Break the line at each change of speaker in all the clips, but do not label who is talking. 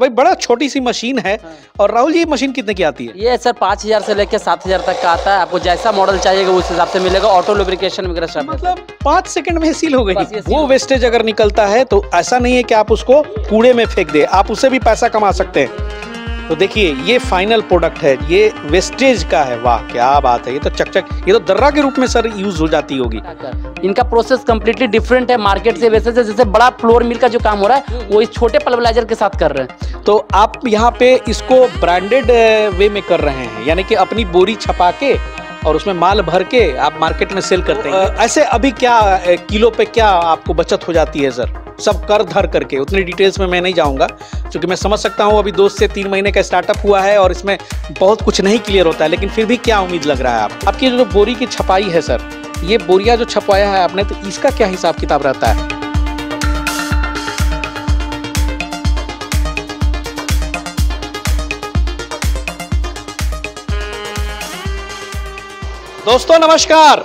भाई बड़ा छोटी सी मशीन है हाँ। और राहुल जी मशीन कितने की आती है
ये सर पाँच हज़ार से लेकर सात हज़ार तक का आता है आपको जैसा मॉडल चाहिएगा उस हिसाब से मिलेगा ऑटो लुब्रिकेशन वगैरह सब मतलब पाँच
सेकंड में सील हो गई वो वेस्टेज अगर निकलता है तो ऐसा नहीं है कि आप उसको कूड़े में फेंक दे आप उसे भी पैसा कमा सकते हैं तो देखिए ये फाइनल प्रोडक्ट है ये वेस्टेज का है वाह क्या बात है ये तो चक चक ये तो दर्रा के रूप में सर यूज हो जाती होगी
इनका प्रोसेस कम्प्लीटली डिफरेंट है मार्केट से वैसे से जैसे बड़ा फ्लोर मिल का जो काम हो रहा है वो इस छोटे पल्वलाइजर के साथ कर रहे हैं तो आप यहाँ पे इसको ब्रांडेड वे में कर रहे हैं यानी कि अपनी बोरी
छपा के और उसमें माल भर के आप मार्केट में सेल करते हैं तो, ऐसे अभी क्या किलो पे क्या आपको बचत हो जाती है सर सब कर धर करके उतनी डिटेल्स में मैं नहीं जाऊंगा क्योंकि मैं समझ सकता हूं अभी दो से तीन महीने का स्टार्टअप हुआ है और इसमें बहुत कुछ नहीं क्लियर होता है लेकिन फिर भी क्या उम्मीद लग रहा है आप आपकी जो बोरी की छपाई है सर ये बोरिया जो छपवाया है आपने तो इसका क्या हिसाब किताब रहता है दोस्तों नमस्कार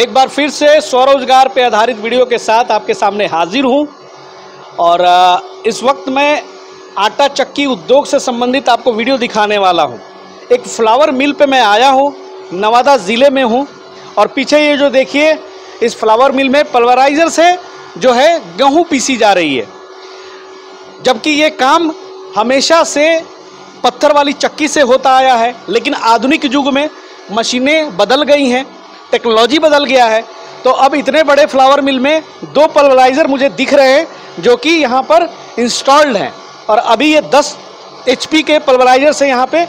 एक बार फिर से स्वरोजगार पर आधारित वीडियो के साथ आपके सामने हाजिर हूं और इस वक्त मैं आटा चक्की उद्योग से संबंधित आपको वीडियो दिखाने वाला हूँ एक फ्लावर मिल पे मैं आया हूँ नवादा ज़िले में हूँ और पीछे ये जो देखिए इस फ्लावर मिल में पल्वराइज़र से जो है गेहूँ पीसी जा रही है जबकि ये काम हमेशा से पत्थर वाली चक्की से होता आया है लेकिन आधुनिक युग में मशीनें बदल गई हैं टेक्नोलॉजी बदल गया है तो अब इतने बड़े फ्लावर मिल में दो पल्वराइज़र मुझे दिख रहे हैं जो कि यहाँ पर इंस्टॉल्ड हैं और अभी ये 10 एच के पल्वराइजर से यहाँ पे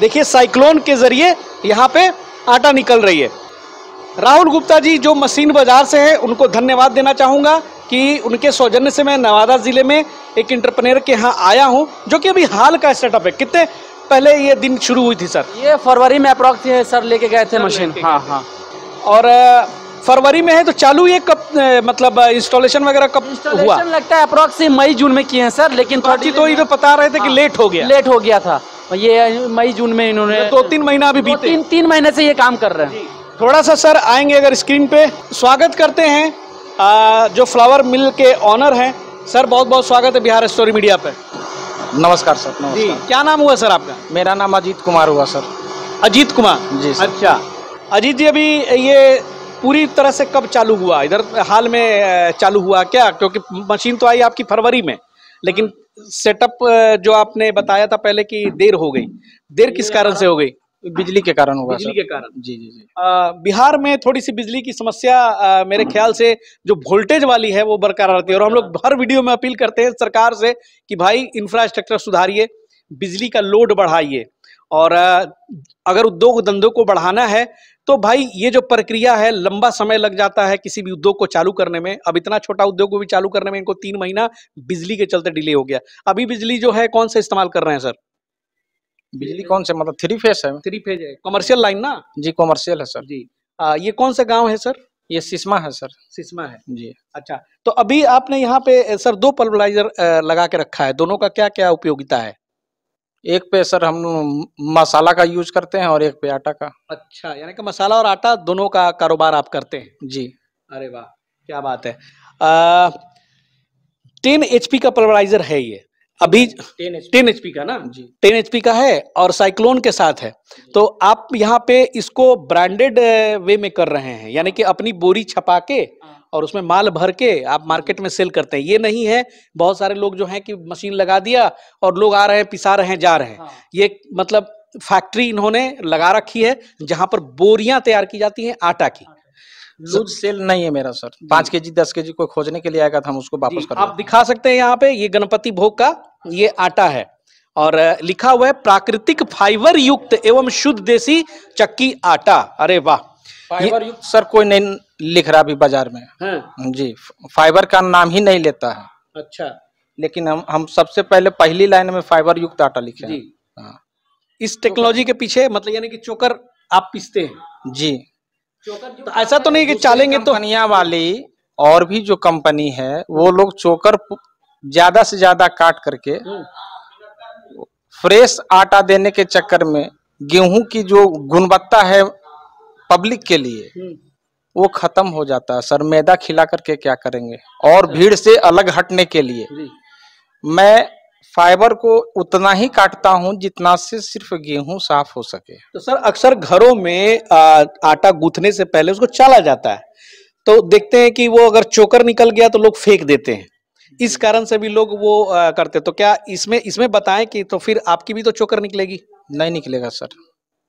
देखिए साइक्लोन के ज़रिए यहाँ पे आटा निकल रही है राहुल गुप्ता जी जो मशीन बाज़ार से हैं उनको धन्यवाद देना चाहूँगा कि उनके सौजन्य से मैं नवादा ज़िले में एक इंटरप्रेनर के यहाँ आया हूँ जो कि अभी हाल का सेटअप है कितने पहले ये दिन शुरू हुई थी सर
ये फरवरी में अप्रॉक्स सर लेके गए थे मशीन हाँ
हाँ और फरवरी में है तो चालू ये कब मतलब इंस्टॉलेशन वगैरह कब हुआ
लगता है अप्रोक्स मई
जून में किए हैं सर लेकिन तो थोड़ी तो ये बता रहे थे कि लेट हाँ, हो गया लेट
हो गया था ये मई जून में इन्होंने दो
तीन महीना अभी बीते तीन
तीन महीने से ये काम कर रहे हैं
थोड़ा सा सर आएंगे अगर स्क्रीन पे स्वागत करते हैं आ, जो फ्लावर मिल के ऑनर हैं सर बहुत बहुत स्वागत है बिहार स्टोरी मीडिया पे नमस्कार सर नमस्कार क्या नाम हुआ सर आपका मेरा नाम अजीत कुमार हुआ सर अजीत कुमार जी सर। अच्छा अजीत जी अभी ये पूरी तरह से कब चालू हुआ इधर हाल में चालू हुआ क्या क्योंकि मशीन तो आई आपकी फरवरी में लेकिन सेटअप जो आपने बताया था पहले कि देर हो गई देर किस कारण से हो गई बिजली के कारण होगा बिजली के कारण जी जी जी आ, बिहार में थोड़ी सी बिजली की समस्या आ, मेरे हम्म। ख्याल से जो वोल्टेज वाली है वो बरकरार रहती है और हम लोग हर वीडियो में अपील करते हैं सरकार से कि भाई इंफ्रास्ट्रक्चर सुधारिए बिजली का लोड बढ़ाइए और अगर उद्योग धंधों को बढ़ाना है तो भाई ये जो प्रक्रिया है लंबा समय लग जाता है किसी भी उद्योग को चालू करने में अब इतना छोटा उद्योग को भी चालू करने में इनको तीन महीना बिजली के चलते डिले हो गया अभी बिजली जो है कौन सा इस्तेमाल कर रहे हैं सर बिजली कौन से मतलब थ्री फेज है थ्री फेज है कॉमर्शियल लाइन ना जी कॉमर्शियल है सर जी आ, ये कौन सा गांव है सर ये सिस्मा है सर सिस्मा है जी अच्छा तो अभी आपने यहाँ पे सर दो पल्वलाइजर लगा के रखा है दोनों का क्या क्या उपयोगिता है एक पे सर हम मसाला का यूज करते हैं और एक पे आटा का अच्छा यानी कि मसाला और आटा दोनों का कारोबार आप करते हैं जी अरे वाह क्या बात है टेन एच का पल्वराइजर है ये अभी टेन एच का ना जी टेन एच का है और साइक्लोन के साथ है तो आप यहाँ पे इसको ब्रांडेड वे में कर रहे हैं यानी कि अपनी बोरी छपा के आ, हाँ। और उसमें माल भर के आप मार्केट में सेल करते हैं ये नहीं है बहुत सारे लोग जो हैं कि मशीन लगा दिया और लोग आ रहे हैं पिसा रहे हैं जा रहे हैं हाँ। ये मतलब फैक्ट्री इन्होंने लगा रखी है जहां पर बोरियां तैयार की जाती हैं आटा की लूज हाँ। सेल नहीं है मेरा सर पाँच के जी दस के जी कोई खोजने के लिए आएगा तो हम उसको वापस कर आप दिखा सकते हैं यहाँ पे ये गणपति भोग का ये आटा है और लिखा हुआ है प्राकृतिक फाइबर युक्त एवं शुद्ध देसी चक्की आटा अरे वाह फाइबर युक्त सर कोई नहीं लिख रहा अभी बाजार में हाँ। जी फाइबर का नाम ही नहीं लेता है अच्छा लेकिन हम हम सबसे पहले पहली लाइन में फाइबर युक्त आटा लिखे जी। हाँ। इस टेक्नोलॉजी के पीछे मतलब यानी कि चोकर आप पीसते हैं जी तो ऐसा तो नहीं कि चालेंगे तो हनिया वाली और भी जो कंपनी है वो लोग चोकर ज्यादा से ज्यादा काट करके
हम्म।
फ्रेश आटा देने के चक्कर में गेहूं की जो गुणवत्ता है पब्लिक के लिए हम्म। वो खत्म हो जाता है सर मैदा खिला करके क्या करेंगे और भीड़ से अलग हटने के लिए मैं फाइबर को उतना ही काटता हूं जितना से सिर्फ गेहूं साफ हो सके तो सर अक्सर घरों में आ, आटा गूंथने से पहले उसको चाला जाता है तो देखते हैं कि वो अगर चोकर निकल गया तो लोग फेंक देते हैं इस कारण से भी लोग वो आ, करते तो क्या इसमें इसमें बताएं कि तो फिर आपकी भी तो चोकर निकलेगी नहीं निकलेगा सर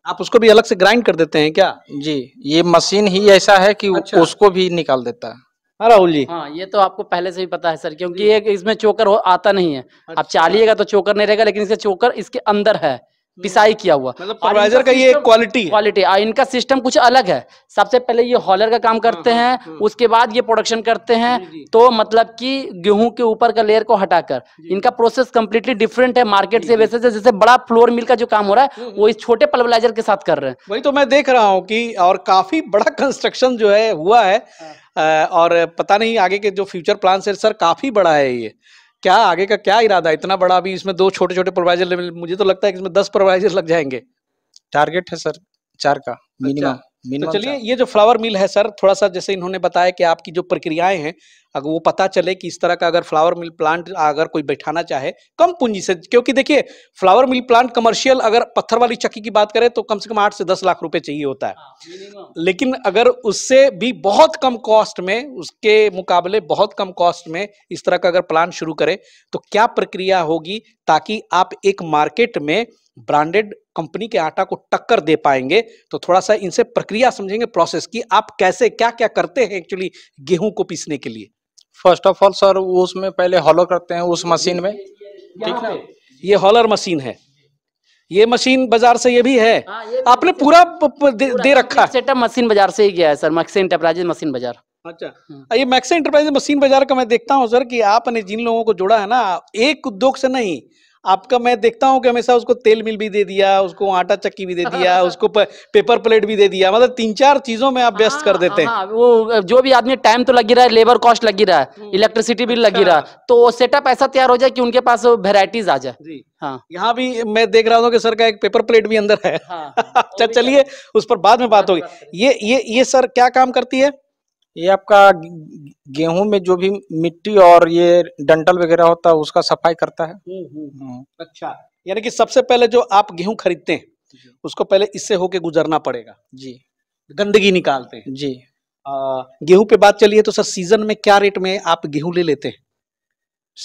आप उसको भी अलग से ग्राइंड कर देते हैं क्या जी ये मशीन ही ऐसा है कि अच्छा। उसको भी निकाल देता है हाँ राहुल जी हाँ
ये तो आपको पहले से ही पता है सर क्योंकि ये इसमें चोकर हो आता नहीं है अच्छा। आप चालिएगा तो चोकर नहीं रहेगा लेकिन इसे चोकर इसके अंदर है पिसाई किया हुआ मतलब का ये क्वालिटी हाँ, क्वालिटी इनका सिस्टम कुछ अलग है सबसे पहले ये हॉलर का काम हाँ, करते हाँ, हैं उसके बाद ये प्रोडक्शन करते हैं तो मतलब कि गेहूं के ऊपर का लेयर को हटाकर इनका प्रोसेस कम्प्लीटली डिफरेंट है मार्केट से वैसे से जैसे बड़ा फ्लोर मिल का जो काम हो रहा है हम्म, वो हम्म। इस छोटे पल्वलाइजर के साथ कर रहे हैं वही तो मैं
देख रहा हूँ की और काफी बड़ा कंस्ट्रक्शन जो है हुआ है और पता नहीं आगे के जो फ्यूचर प्लान है सर काफी बड़ा है ये क्या आगे का क्या इरादा इतना बड़ा अभी इसमें दो छोटे छोटे प्रोवाइजर मुझे तो लगता है कि इसमें दस प्रोवाइजर लग जाएंगे टारगेट है सर चार का मिनिमम अच्छा। तो चलिए ये जो फ्लावर मिल है सर थोड़ा सा जैसे इन्होंने बताया कि आपकी जो प्रक्रियाएं हैं अगर वो पता चले कि इस तरह का अगर फ्लावर मिल प्लांट अगर कोई बैठाना चाहे कम पूंजी से क्योंकि देखिए फ्लावर मिल प्लांट कमर्शियल अगर पत्थर वाली चक्की की बात करें तो कम से कम आठ से दस लाख रुपए चाहिए होता है हाँ, लेकिन अगर उससे भी बहुत कम कॉस्ट में उसके मुकाबले बहुत कम कॉस्ट में इस तरह का अगर प्लांट शुरू करें तो क्या प्रक्रिया होगी ताकि आप एक मार्केट में ब्रांडेड कंपनी के आटा को टक्कर दे पाएंगे तो थोड़ा सा इनसे प्रक्रिया समझेंगे प्रोसेस की आप कैसे क्या क्या करते हैं एक्चुअली गेहूं को पीसने के लिए फर्स्ट ऑफ ऑल सर उसमें पहले हॉलो करते हैं उस मशीन में
ठीक है ये हॉलर मशीन है ये मशीन बाजार से ये भी है आ, हाँ, ये आपने पूरा दे, दे रखा है सेटअप मशीन बाजार से ही गया है सर मैक्सी इंटरप्राइजेज मशीन बाजार
अच्छा हाँ। ये मैक्सी इंटरप्राइजेज मशीन बाजार का मैं देखता हूँ सर कि आपने जिन लोगों को जोड़ा है ना एक उद्योग से नहीं आपका मैं देखता हूँ कि हमेशा उसको तेल मिल भी दे दिया उसको आटा चक्की भी दे दिया उसको पेपर प्लेट भी दे दिया मतलब तीन चार चीजों में आप व्यस्त कर हाँ, देते हैं हाँ,
वो जो भी आदमी टाइम तो लगी रहा है लेबर कॉस्ट लगी रहा है इलेक्ट्रिसिटी बिल लगी रहा है तो सेटअप ऐसा तैयार हो जाए कि उनके पास वेराइटीज आ जाए
हाँ यहाँ भी मैं देख रहा हूँ कि सर का एक पेपर प्लेट भी अंदर है हाँ, अच्छा चलिए उस पर बाद में बात होगी ये ये ये सर क्या काम करती है ये आपका गेहूं में जो भी मिट्टी और ये डंटल वगैरह होता है उसका सफाई करता है हम्म, हम्म। हम्म। अच्छा यानी कि सबसे पहले जो आप गेहूं खरीदते हैं उसको पहले इससे होके गुजरना पड़ेगा जी गंदगी निकालते हैं जी गेहूं पे बात चलिए तो सर सीजन में क्या रेट में आप गेहूं ले लेते हैं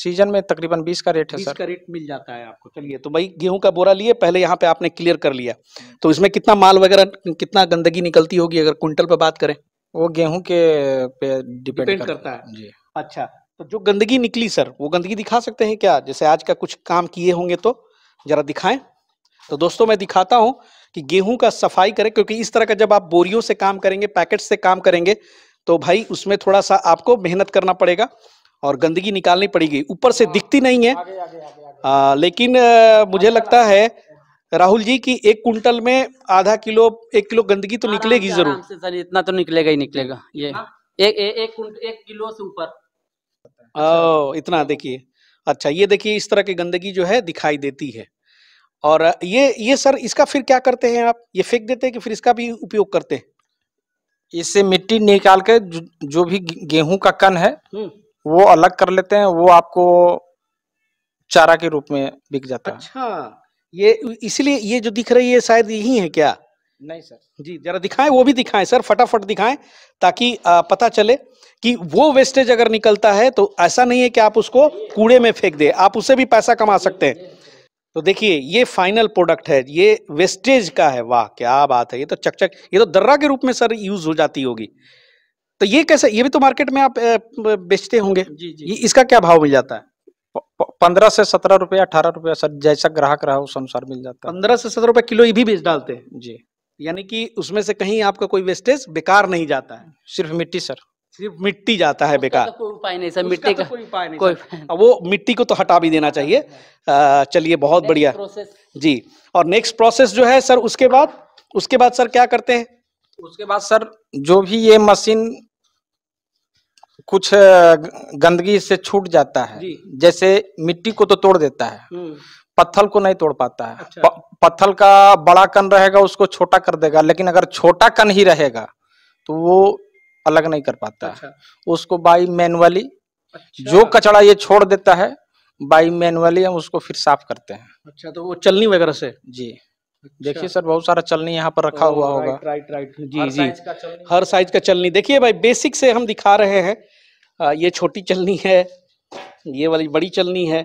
सीजन में तकरीबन बीस का रेट है सर का रेट मिल जाता है आपको चलिए तो भाई गेहूं का बोरा लिए पहले यहाँ पे आपने क्लियर कर लिया तो इसमें कितना माल वगैरह कितना गंदगी निकलती होगी अगर क्विंटल पे बात करें वो गेहूं के पे डिपेंड, करता, करता है जी अच्छा तो जो गंदगी निकली सर वो गंदगी दिखा सकते हैं क्या जैसे आज का कुछ काम किए होंगे तो जरा दिखाएं तो दोस्तों मैं दिखाता हूं कि गेहूं का सफाई करें क्योंकि इस तरह का जब आप बोरियों से काम करेंगे पैकेट से काम करेंगे तो भाई उसमें थोड़ा सा आपको मेहनत करना पड़ेगा और गंदगी निकालनी पड़ेगी ऊपर से हाँ। दिखती नहीं है आ, लेकिन आ, मुझे लगता है राहुल जी की एक कुंटल में आधा किलो एक किलो गंदगी तो निकलेगी जरूर सर
इतना तो निकलेगा ही निकलेगा ये हाँ। एक एक एक किलो से ऊपर
ओ इतना देखिए अच्छा ये देखिए इस तरह की गंदगी जो है दिखाई देती है और ये ये सर इसका फिर क्या करते हैं आप ये फेंक देते हैं कि फिर इसका भी उपयोग करते हैं इससे मिट्टी निकाल के जो भी गेहूं का कन है हम्म। वो अलग कर लेते हैं वो आपको चारा के रूप में बिक जाता है अच्छा ये इसलिए ये जो दिख रही है शायद यही है क्या नहीं सर जी जरा दिखाएं वो भी दिखाएं सर फटाफट दिखाएं ताकि आ, पता चले कि वो वेस्टेज अगर निकलता है तो ऐसा नहीं है कि आप उसको कूड़े में फेंक दे आप उससे भी पैसा कमा सकते हैं तो देखिए ये फाइनल प्रोडक्ट है ये वेस्टेज का है वाह क्या बात है ये तो चकचक ये तो दर्रा के रूप में सर यूज हो जाती होगी तो ये कैसे ये भी तो मार्केट में आप बेचते होंगे जी जी इसका क्या भाव मिल जाता है पंद्रह से सत्रह रुपया अठारह रुपया सर जैसा ग्राहक रहा उस अनुसार मिल जाता है पंद्रह से सत्रह रुपया किलो ये भी बेच डालते हैं जी यानी कि उसमें से कहीं आपका कोई वेस्टेज बेकार नहीं जाता है सिर्फ मिट्टी सर सिर्फ मिट्टी जाता है बेकार तो
कोई उपाय नहीं सर मिट्टी का तो कोई उपाय नहीं कोई
वो मिट्टी को तो हटा भी देना चाहिए चलिए बहुत बढ़िया जी और नेक्स्ट प्रोसेस जो है सर उसके बाद उसके बाद सर क्या करते हैं उसके बाद सर जो भी ये मशीन कुछ गंदगी से छूट जाता है जैसे मिट्टी को तो तोड़ देता है हम्म। पत्थर को नहीं तोड़ पाता है अच्छा। पत्थर का बड़ा कन रहेगा उसको छोटा कर देगा लेकिन अगर छोटा कन ही रहेगा तो वो अलग नहीं कर पाता अच्छा। है उसको बाई मैनुअली अच्छा। जो कचड़ा ये छोड़ देता है बाई मैनुअली हम उसको फिर साफ करते हैं अच्छा तो वो चलनी वगैरह से जी देखिए अच्छा। सर बहुत सारा चलनी यहाँ पर रखा हुआ होगा राइट राइट जी जी हर साइज का चलनी देखिए भाई बेसिक से हम दिखा रहे हैं ये छोटी चलनी है ये वाली बड़ी चलनी है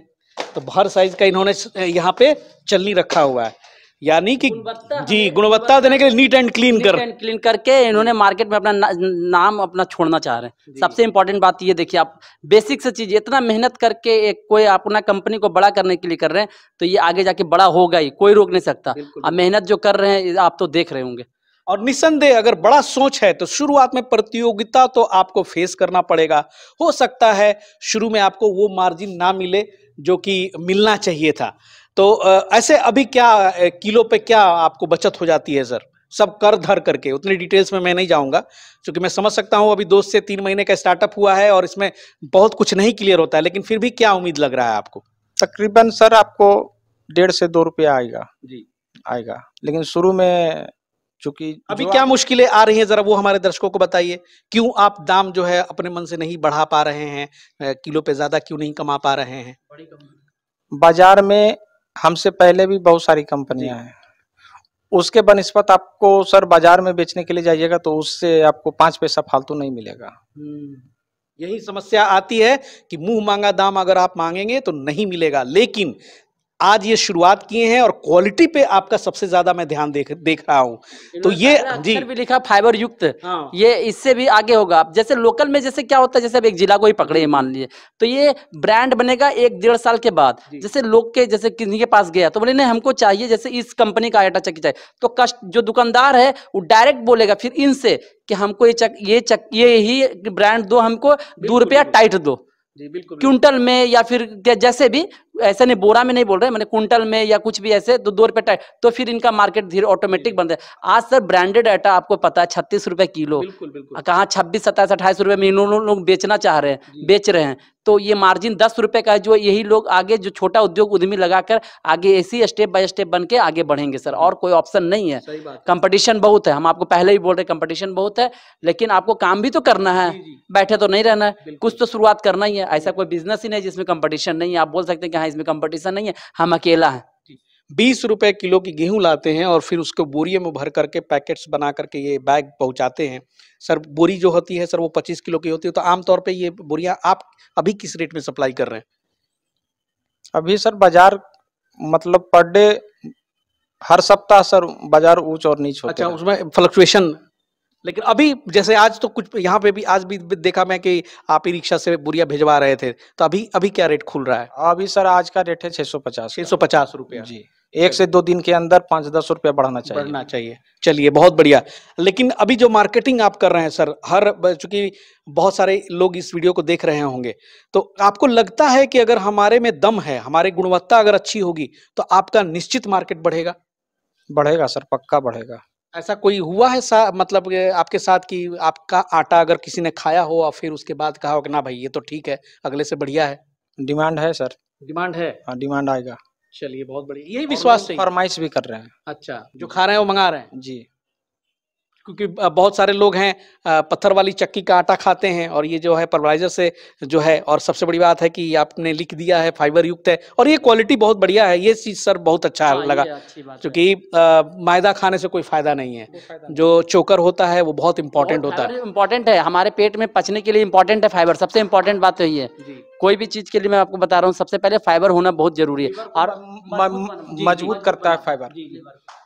तो हर साइज का इन्होंने
यहाँ पे चलनी रखा हुआ है यानी कि गुणवत्ता जी गुणवत्ता देने के लिए नीट एंड क्लीन कर एंड क्लीन करके इन्होंने मार्केट में अपना ना, नाम अपना छोड़ना चाह रहे हैं सबसे इम्पोर्टेंट बात ये देखिए आप बेसिक से चीज इतना मेहनत करके एक कोई अपना कंपनी को बड़ा करने के लिए कर रहे हैं तो ये आगे जाके बड़ा होगा ही कोई रोक नहीं सकता अब मेहनत जो कर रहे हैं आप तो देख रहे होंगे और
निसंदेह अगर बड़ा सोच है तो शुरुआत में प्रतियोगिता तो आपको फेस करना पड़ेगा हो सकता है शुरू में आपको वो मार्जिन ना मिले जो कि मिलना चाहिए था तो ऐसे अभी क्या किलो पे क्या आपको बचत हो जाती है सर सब कर धर करके उतनी डिटेल्स में मैं नहीं जाऊंगा क्योंकि मैं समझ सकता हूं अभी दो से तीन महीने का स्टार्टअप हुआ है और इसमें बहुत कुछ नहीं क्लियर होता है लेकिन फिर भी क्या उम्मीद लग रहा है आपको तकरीबन सर आपको डेढ़ से दो रुपया आएगा जी आएगा लेकिन शुरू में चूंकि अभी क्या मुश्किलें आ रही हैं जरा वो हमारे दर्शकों को बताइए क्यों आप दाम जो है अपने मन से नहीं बढ़ा पा रहे हैं किलो पे ज्यादा क्यों नहीं कमा पा रहे हैं बाजार में हमसे पहले भी बहुत सारी कंपनियां हैं उसके बनस्पत आपको सर बाजार में बेचने के लिए जाइएगा तो उससे आपको पांच पैसा फालतू नहीं मिलेगा हम्म, यही समस्या आती है कि मुंह मांगा दाम अगर आप मांगेंगे तो नहीं मिलेगा लेकिन आज
ये शुरुआत किए हैं और क्वालिटी पे आपका सबसे ज्यादा मैं ध्यान देख देख रहा हूँ तो ये जी भी लिखा फाइबर युक्त हाँ। ये इससे भी आगे होगा जैसे लोकल में जैसे क्या होता है जैसे अब एक जिला को ही पकड़े मान लीजिए तो ये ब्रांड बनेगा एक डेढ़ साल के बाद जैसे लोग के जैसे किसी के पास गया तो बोले नहीं हमको चाहिए जैसे इस कंपनी का आटा चक्की चाहिए तो कष्ट जो दुकानदार है वो डायरेक्ट बोलेगा फिर इनसे कि हमको ये चक ये चक ये ही ब्रांड दो हमको दो रुपया टाइट दो क्विंटल में या फिर जैसे भी ऐसे नहीं बोरा में नहीं बोल रहे मैंने कुंटल में या कुछ भी ऐसे दो दो रुपए तो फिर इनका मार्केट धीरे ऑटोमेटिक बन रहा है आज सर ब्रांडेड आटा आपको पता है छत्तीस रुपए किलो कहाँ छब्बीस सत्ताईस अट्ठाईस रुपए में इन लोग बेचना चाह रहे हैं बेच रहे हैं तो ये मार्जिन दस रुपए का है जो यही लोग आगे जो छोटा उद्योग उद्यमी लगाकर आगे ऐसी स्टेप बाय स्टेप बन के आगे बढ़ेंगे सर और कोई ऑप्शन नहीं है कंपटीशन बहुत है हम आपको पहले ही बोल रहे कंपटीशन बहुत है लेकिन आपको काम भी तो करना है बैठे तो नहीं रहना है कुछ तो शुरुआत करना ही है ऐसा कोई बिजनेस ही नहीं जिसमें कंपटीशन नहीं है आप बोल सकते हैं कि हाँ इसमें कंपटीशन नहीं है हम अकेला हैं बीस
रुपए किलो की गेहूं लाते हैं और फिर उसको बोरी में भर
करके पैकेट्स बना
करके ये बैग पहुंचाते हैं सर बोरी जो होती है सर वो पच्चीस किलो की होती है तो आमतौर पर ये बोरियां आप अभी किस रेट में सप्लाई कर रहे हैं अभी सर बाजार मतलब पर डे हर सप्ताह सर बाजार ऊंच और नीच होता अच्छा, है उसमें फ्लक्चुएशन लेकिन अभी जैसे आज तो कुछ यहाँ पे भी आज भी देखा मैं कि आप ही रिक्शा से बुरिया भिजवा रहे थे तो अभी अभी क्या रेट खुल रहा है हाँ, अभी सर आज का रेट है छह सौ पचास छह सौ पचास रुपया जी एक से दो दिन के अंदर पाँच दस रुपया बढ़ाना चाहिए बढ़ना चाहिए चलिए बहुत बढ़िया लेकिन अभी जो मार्केटिंग आप कर रहे हैं सर हर चूंकि बहुत सारे लोग इस वीडियो को देख रहे होंगे तो आपको लगता है कि अगर हमारे में दम है हमारी गुणवत्ता अगर अच्छी होगी तो आपका निश्चित मार्केट बढ़ेगा बढ़ेगा सर पक्का बढ़ेगा ऐसा कोई हुआ है सा, मतलब आपके साथ कि आपका आटा अगर किसी ने खाया हो और फिर उसके बाद कहा हो कि ना भाई ये तो ठीक है अगले से बढ़िया है डिमांड है सर डिमांड है हाँ डिमांड आएगा चलिए बहुत बढ़िया यही विश्वास फरमाइश भी कर रहे हैं अच्छा जो खा रहे हैं वो मंगा रहे हैं जी क्योंकि बहुत सारे लोग हैं पत्थर वाली चक्की का आटा खाते हैं और ये जो है परवाइजर से जो है और सबसे बड़ी बात है कि आपने लिख दिया है फाइबर युक्त है और ये क्वालिटी बहुत बढ़िया है ये चीज़ सर बहुत अच्छा हाँ, लगा क्योंकि मायदा खाने से कोई फायदा नहीं है जो चोकर होता है वो बहुत इंपॉर्टेंट होता है
इंपॉर्टेंट है हमारे पेट में पचने के लिए इंपॉर्टेंट है फाइबर सबसे इंपॉर्टेंट बात तो यही है कोई भी चीज के लिए मैं आपको बता रहा हूँ सबसे पहले फाइबर होना बहुत जरूरी है और मजबूत करता है फाइबर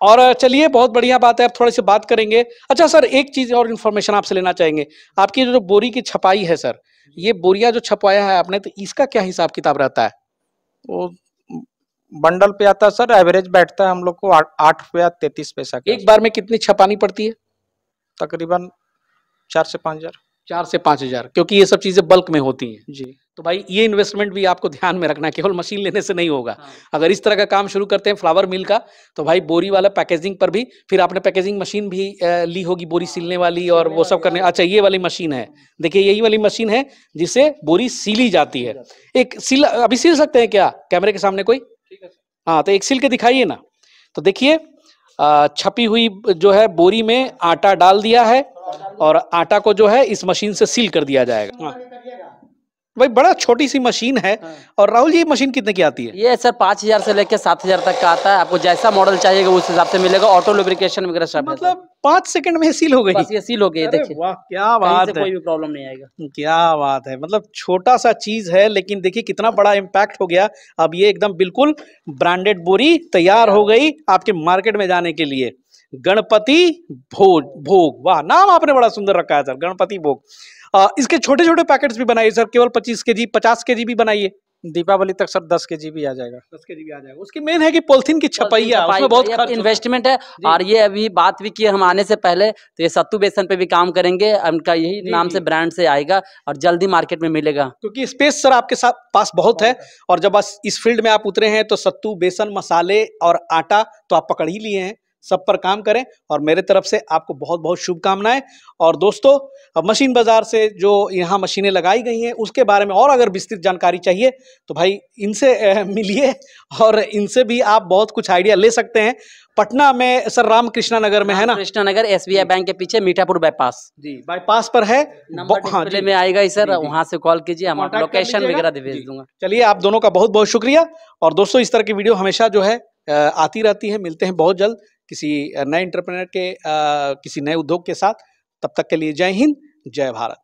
और चलिए बहुत बढ़िया बात है आप थोड़ी सी बात करेंगे
अच्छा सर एक चीज और इन्फॉर्मेशन आपसे लेना चाहेंगे आपकी जो बोरी की छपाई है सर ये बोरिया जो छपवाया है आपने तो इसका क्या हिसाब किताब रहता है वो बंडल पे आता है सर एवरेज बैठता है हम लोग को आठ रुपया तैतीस पैसा एक बार में कितनी छपानी पड़ती है तकरीबन चार से पाँच हजार चार से पाँच हजार क्योंकि ये सब चीजें बल्क में होती हैं जी तो भाई ये इन्वेस्टमेंट भी आपको ध्यान में रखना केवल मशीन लेने से नहीं होगा हाँ। अगर इस तरह का काम शुरू करते हैं फ्लावर मिल का तो भाई बोरी वाला पैकेजिंग पर भी फिर आपने पैकेजिंग मशीन भी ली होगी बोरी हाँ। सिलने वाली और वो सब करने हाँ। अच्छा ये वाली मशीन है देखिए यही वाली मशीन है जिससे बोरी सिली जाती है एक सिल अभी सिल सकते हैं क्या कैमरे के सामने कोई हाँ तो एक सिल के दिखाइए ना तो देखिए छपी हुई जो है बोरी में आटा डाल दिया है और आटा को जो है इस मशीन से सील कर दिया जाएगा हाँ। भाई बड़ा छोटी सी मशीन है हाँ। और राहुल जी मशीन कितने की आती है
ये सर पाँच हजार से लेकर सात हजार तक का आता है आपको जैसा मॉडल चाहिएगा उस हिसाब से मिलेगा ऑटो लुब्रिकेशन वगैरह सब मतलब पांच सेकंड में सील हो गई ये सील हो गई देखिए वाह क्या बात है कोई भी प्रॉब्लम नहीं आएगा क्या बात
है मतलब छोटा सा चीज है लेकिन देखिए कितना बड़ा इम्पैक्ट हो गया अब ये एकदम बिल्कुल ब्रांडेड बोरी तैयार हो हाँ। गई आपके मार्केट में जाने के लिए गणपति भोज भोग वाह नाम आपने बड़ा सुंदर रखा है सर गणपति भोग आ, इसके छोटे छोटे पैकेट्स भी बनाइए सर केवल पच्चीस के जी पचास के जी भी बनाइए दीपावली तक सर दस के जी भी आ जाएगा दस
के जी भी आ जाएगा उसकी मेन है कि पोलिथीन की छपैया उसमें बहुत इन्वेस्टमेंट है और ये अभी बात भी की हम आने से पहले तो ये सत्तू बेसन पे भी काम करेंगे उनका यही नाम से ब्रांड से आएगा और जल्दी मार्केट में मिलेगा क्योंकि स्पेस सर आपके साथ पास बहुत है और जब इस फील्ड में आप उतरे हैं तो सत्तू बेसन
मसाले और आटा तो आप पकड़ ही लिए हैं सब पर काम करें और मेरे तरफ से आपको बहुत बहुत शुभकामनाएं और दोस्तों अब मशीन बाज़ार से जो यहाँ मशीनें लगाई गई हैं उसके बारे में और अगर विस्तृत जानकारी चाहिए तो भाई इनसे मिलिए और इनसे
भी आप बहुत कुछ आइडिया ले सकते हैं पटना में सर रामकृष्णा नगर में है ना कृष्णा नगर एस बैंक के पीछे मीठापुर बाईपास जी बाईपास पर है हाँ जी में आएगा ही सर वहाँ से कॉल कीजिए हम लोकेशन वगैरह भेज दूंगा
चलिए आप दोनों का बहुत बहुत शुक्रिया और दोस्तों इस तरह की वीडियो हमेशा जो है आती रहती है मिलते हैं बहुत जल्द किसी नए इंटरप्रेनर के किसी नए उद्योग के साथ तब तक के लिए जय हिंद जय भारत